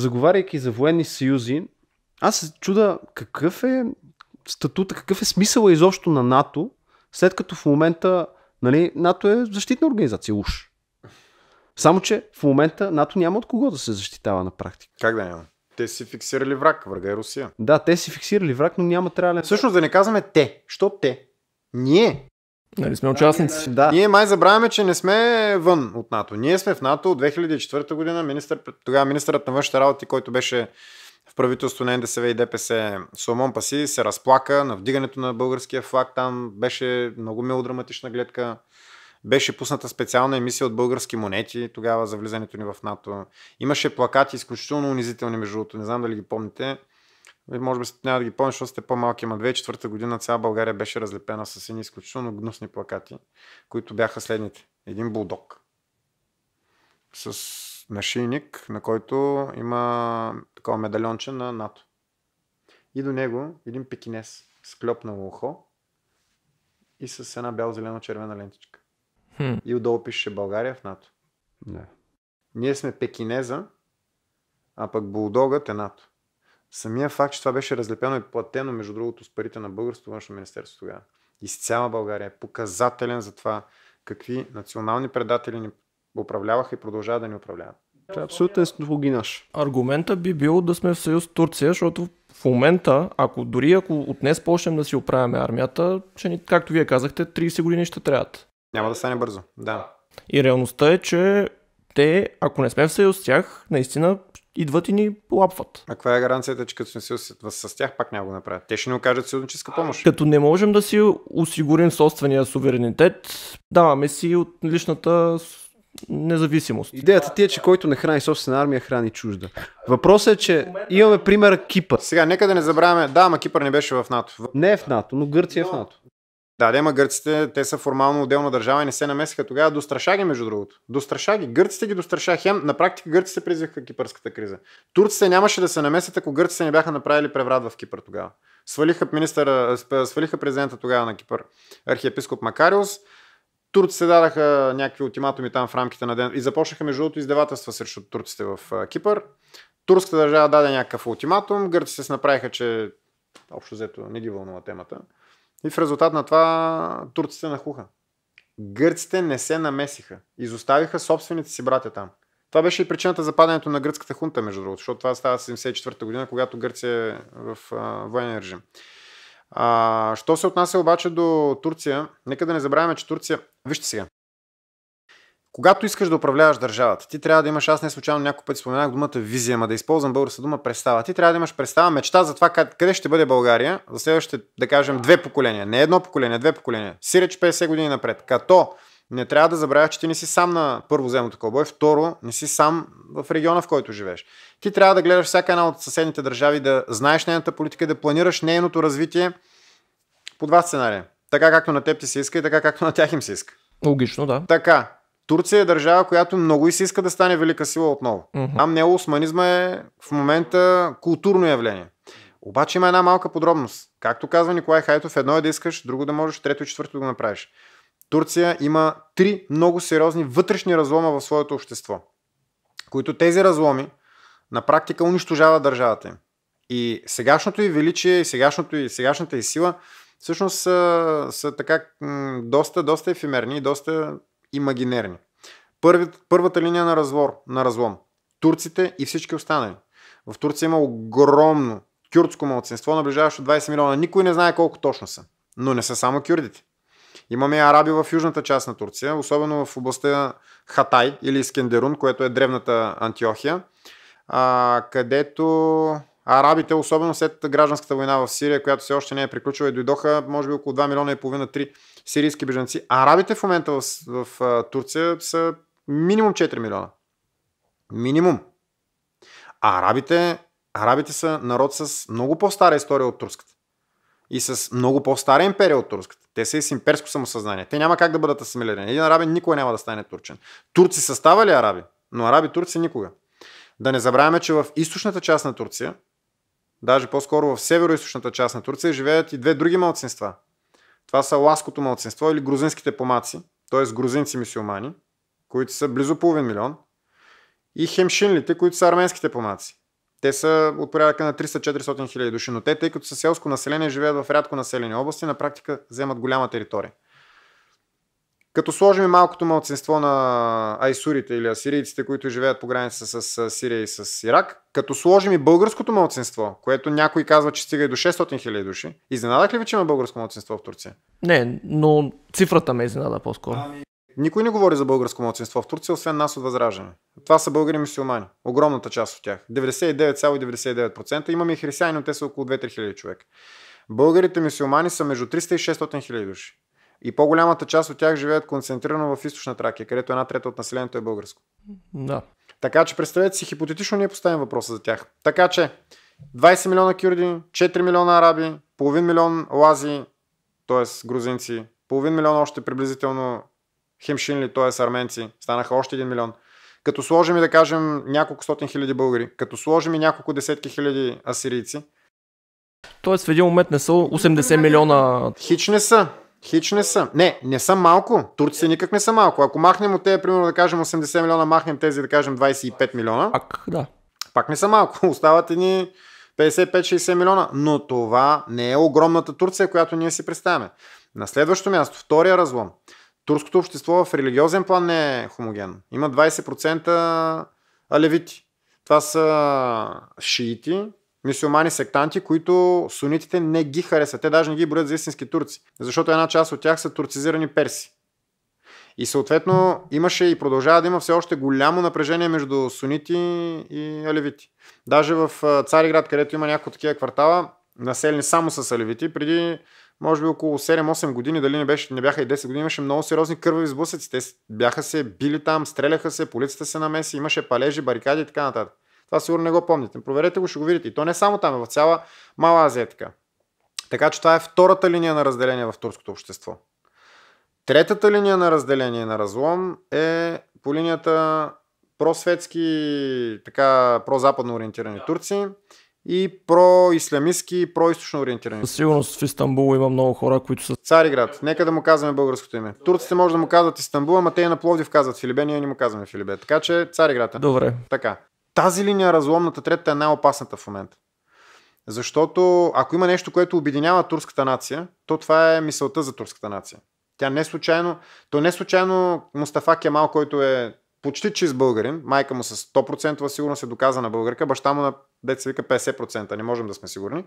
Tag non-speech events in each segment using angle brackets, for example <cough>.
заговаряйки за военни съюзи, аз се чуда какъв е статута, какъв е смисъл изобщо на НАТО, след като в момента нали, НАТО е защитна организация, уж. Само, че в момента НАТО няма от кого да се защитава на практика. Как да няма? Те си фиксирали враг, врага е Русия. Да, те си фиксирали враг, но няма трябва Всъщност да не казваме те. Що те? Ние. Нали сме участници. Да. Ние май забравяме, че не сме вън от НАТО. Ние сме в НАТО от 2004 година. Министър, тогава министърът на външните работи, който беше в правителство на НДСВ и ДПС Соломон Паси, се разплака на вдигането на българския флаг. Там беше много мелодраматична гледка. Беше пусната специална емисия от български монети тогава за влизането ни в НАТО. Имаше плакати изключително унизителни, между другото. Не знам дали ги помните може би няма да ги помня, защото сте по-малки, ама 2004 година цяла България беше разлепена с едни изключително гнусни плакати, които бяха следните. Един булдог с нашийник, на който има такова медальонче на НАТО. И до него един пекинес с клепнало ухо и с една бял зелено червена лентичка. Хм. И отдолу пише България в НАТО. Не. Ние сме пекинеза, а пък булдогът е НАТО самия факт, че това беше разлепено и платено, между другото, с парите на Българското външно министерство тогава, из цяла България, е показателен за това какви национални предатели ни управляваха и продължават да ни управляват. Това е абсолютен слугинаш. Аргумента би бил да сме в съюз с Турция, защото в момента, ако дори ако от днес почнем да си оправяме армията, че ни, както вие казахте, 30 години ще трябват. Няма да стане бързо, да. И реалността е, че те, ако не сме в съюз с тях, наистина идват и ни лапват. А каква е гаранцията, че като се си с тях пак няма го направят? Те ще ни окажат съюзническа помощ. Като не можем да си осигурим собствения суверенитет, даваме си от личната независимост. Идеята ти е, че който не храни собствена армия, храни чужда. Въпросът е, че имаме пример Кипър. Сега, нека да не забравяме, да, ама Кипър не беше в НАТО. Не е в НАТО, но Гърция е в НАТО. Да, да, ма гърците, те са формално отделна държава и не се намесиха тогава. Достраша ги, между другото. Достраша ги. Гърците ги достраша. Хем, на практика гърците призваха кипърската криза. Турците нямаше да се намесят, ако гърците не бяха направили преврат в Кипър тогава. Свалиха, министъра, свалиха президента тогава на Кипър, архиепископ Макариус. Турците дадаха някакви ултиматуми там в рамките на ден и започнаха между другото издевателства срещу турците в Кипър. Турската държава даде някакъв ултиматум, гърците се направиха, че общо взето не ги вълнува темата. И в резултат на това турците нахуха. Гърците не се намесиха. Изоставиха собствените си братя там. Това беше и причината за падането на гръцката хунта, между другото, защото това става 74-та година, когато Гърция е в а, военен режим. А, що се отнася обаче до Турция, нека да не забравяме, че Турция... Вижте сега, когато искаш да управляваш държавата, ти трябва да имаш, аз не случайно няколко път споменах думата визия, ма да използвам българска дума представа. Ти трябва да имаш представа, мечта за това къде ще бъде България за следващите, да кажем, две поколения. Не едно поколение, две поколения. Сиреч 50 години напред. Като не трябва да забравяш, че ти не си сам на първо земното кълбо и второ, не си сам в региона, в който живееш. Ти трябва да гледаш всяка една от съседните държави, да знаеш нейната политика, да планираш нейното развитие по два сценария. Така както на теб ти се иска и така както на тях им се иска. Логично, да. Така, Турция е държава, която много и се иска да стане велика сила отново. Mm-hmm. Там неосманизма е в момента културно явление. Обаче има една малка подробност. Както казва Николай Хайтов, едно е да искаш, друго да можеш, трето и четвърто да го направиш. Турция има три много сериозни вътрешни разлома в своето общество, които тези разломи на практика унищожават държавата им. И сегашното и величие, и, сегашното, и сегашната и сила всъщност са, са така м- доста, доста ефемерни и доста имагинерни. Първият, първата линия на, развор, на разлом. Турците и всички останали. В Турция има огромно кюрдско малцинство, наближаващо 20 милиона. Никой не знае колко точно са. Но не са само кюрдите. Имаме араби в южната част на Турция, особено в областта Хатай или Искендерун, което е древната Антиохия, а, където арабите, особено след гражданската война в Сирия, която все още не е приключила и дойдоха, може би около 2 милиона и половина, 3 сирийски бежанци. Арабите в момента в, в, в Турция са минимум 4 милиона. Минимум. А арабите, арабите са народ с много по-стара история от турската. И с много по-стара империя от турската. Те са и с имперско самосъзнание. Те няма как да бъдат асимилирани. Един арабин никога няма да стане турчен. Турци са ставали араби, но араби турци никога. Да не забравяме, че в източната част на Турция, даже по-скоро в северо-источната част на Турция, живеят и две други малцинства. Това са лаското малцинство или грузинските помаци, т.е. грузинци мисиомани, които са близо половин милион, и хемшинлите, които са арменските помаци. Те са от порядъка на 300-400 хиляди души, но те, тъй като са селско население, живеят в рядко населени области, на практика вземат голяма територия. Като сложим малкото малцинство на айсурите или асирийците, които живеят по граница с Сирия и с Ирак, като сложим и българското малцинство, което някой казва, че стига и до 600 хиляди души, изненадах ли ви, че има българско малцинство в Турция? Не, но цифрата ме изненада по-скоро. Ами, Никой не говори за българско младсинство в Турция, освен нас от Възраждане. Това са българи мусулмани. Огромната част от тях. 99,99%. Имаме и християни, но те са около 2-3 хиляди човек. Българите мусулмани са между 300 и 600 хиляди души. И по-голямата част от тях живеят концентрирано в източна Тракия, където една трета от населението е българско. Да. Така че представете си, хипотетично ние поставим въпроса за тях. Така че 20 милиона кюрди, 4 милиона араби, половин милион лази, т.е. грузинци, половин милион още приблизително химшинли, т.е. арменци, станаха още 1 милион. Като сложим и да кажем няколко стотин хиляди българи, като сложим и няколко десетки хиляди асирийци. Тоест в един момент не са 80 милиона. Хич не са. Хич не са. Не, не са малко. Турците никак не са малко. Ако махнем от тези, примерно да кажем 80 милиона, махнем тези да кажем 25 милиона. Пак, да. Пак не са малко. <laughs> Остават ни 55-60 милиона. Но това не е огромната Турция, която ние си представяме. На следващо място, втория разлом. Турското общество в религиозен план не е хомоген. Има 20% алевити. Това са шиити, мисюлмани сектанти, които сунитите не ги харесват. Те даже не ги броят за истински турци, защото една част от тях са турцизирани перси. И съответно имаше и продължава да има все още голямо напрежение между сунити и алевити. Даже в Цариград, където има някои такива квартала, населени само с алевити, преди може би около 7-8 години, дали не, беше, не бяха и 10 години, имаше много сериозни кървави сблъсъци. Те бяха се били там, стреляха се, полицията се намеси, имаше палежи, барикади и така нататък. Това сигурно не го помните. Проверете го, ще го видите. И то не само там, а в цяла Мала Азия е така. Така че това е втората линия на разделение в турското общество. Третата линия на разделение на разлом е по линията просветски, така прозападно ориентирани да. турци и происламистски и происточно ориентирани. Със сигурност в Истанбул има много хора, които са... Цариград, нека да му казваме българското име. Турците може да му казват Истанбул, ама те и на Пловдив казват Филибе, ние не му казваме Филибе. Така че Цариград е. Добре. Така тази линия разломната трета е най-опасната в момента. Защото ако има нещо, което обединява турската нация, то това е мисълта за турската нация. Тя не случайно, то не случайно Мустафа Кемал, който е почти чист българин, майка му с 100% сигурност е доказана българка, баща му на деца вика 50%, не можем да сме сигурни.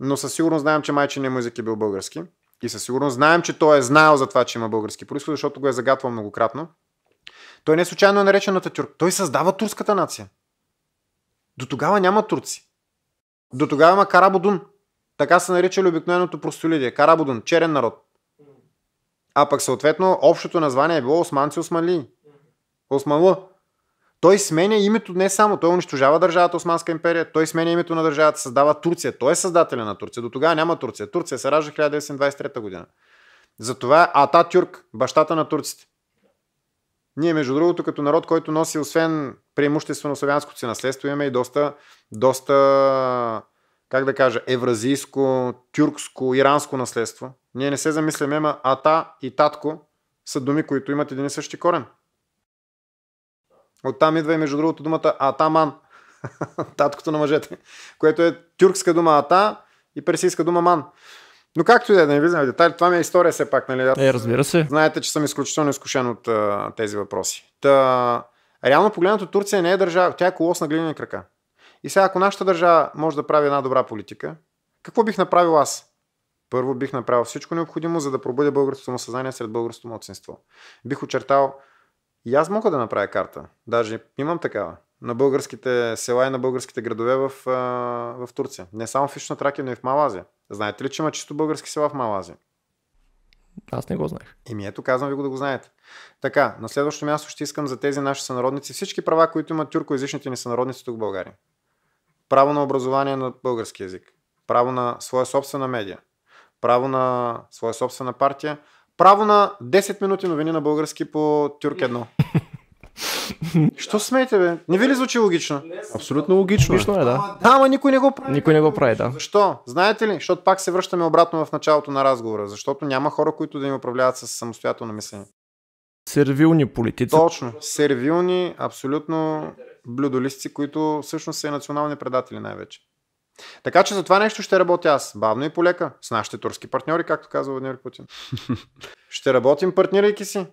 Но със сигурност знаем, че майчиният му език е бил български. И със сигурност знаем, че той е знаел за това, че има български происход, защото го е загатвал многократно. Той не е случайно е наречен Ататюрк. Той създава турската нация. До тогава няма турци. До тогава има Карабудун. Така се наричали обикновеното простолюдие. Карабудун, черен народ. А пък съответно общото название е било османци османли. Османлъ. Той сменя името не само, той унищожава държавата Османска империя, той сменя името на държавата, създава Турция. Той е създателя на Турция. До тогава няма Турция. Турция се ражда 1923 година. Затова Ататюрк, бащата на турците. Ние, между другото, като народ, който носи освен преимуществено славянското си наследство имаме и доста, доста как да кажа, евразийско, тюркско, иранско наследство. Ние не се замисляме, ама ата и татко са думи, които имат един и същи корен. Оттам идва и между другото думата атаман, <laughs> таткото на мъжете, което е тюркска дума ата и персийска дума ман. Но както и да, е, да не влизаме в детайли, това ми е история все пак, нали? Е, разбира се. Знаете, че съм изключително изкушен от а, тези въпроси. Та, Реално погледнато Турция не е държава, тя е колос на глинени крака. И сега, ако нашата държава може да прави една добра политика, какво бих направил аз? Първо бих направил всичко необходимо, за да пробудя българското самосъзнание съзнание сред българското младсинство. Бих очертал и аз мога да направя карта. Даже имам такава. На българските села и на българските градове в, в Турция. Не само в Ишна Тракия, но и в Малазия. Знаете ли, че има чисто български села в Малазия? Аз не го знаех. Еми ето, казвам ви го да го знаете. Така, на следващото място ще искам за тези наши сънародници всички права, които имат тюркоязичните ни сънародници тук в България. Право на образование на български язик. Право на своя собствена медия. Право на своя собствена партия. Право на 10 минути новини на български по Тюрк 1. <laughs> Що смеете, бе? Не ви ли звучи логично? Абсолютно логично. Е. Логично е, да. Да, ама никой не го прави. Никой не го прави, да. Защо? Знаете ли? Защото пак се връщаме обратно в началото на разговора. Защото няма хора, които да им управляват с самостоятелно мислене. Сервилни политици. Точно. Сервилни, абсолютно блюдолисти, които всъщност са и национални предатели най-вече. Така че за това нещо ще работя аз. Бавно и полека. С нашите турски партньори, както казва Владимир Путин. <laughs> ще работим партнирайки си.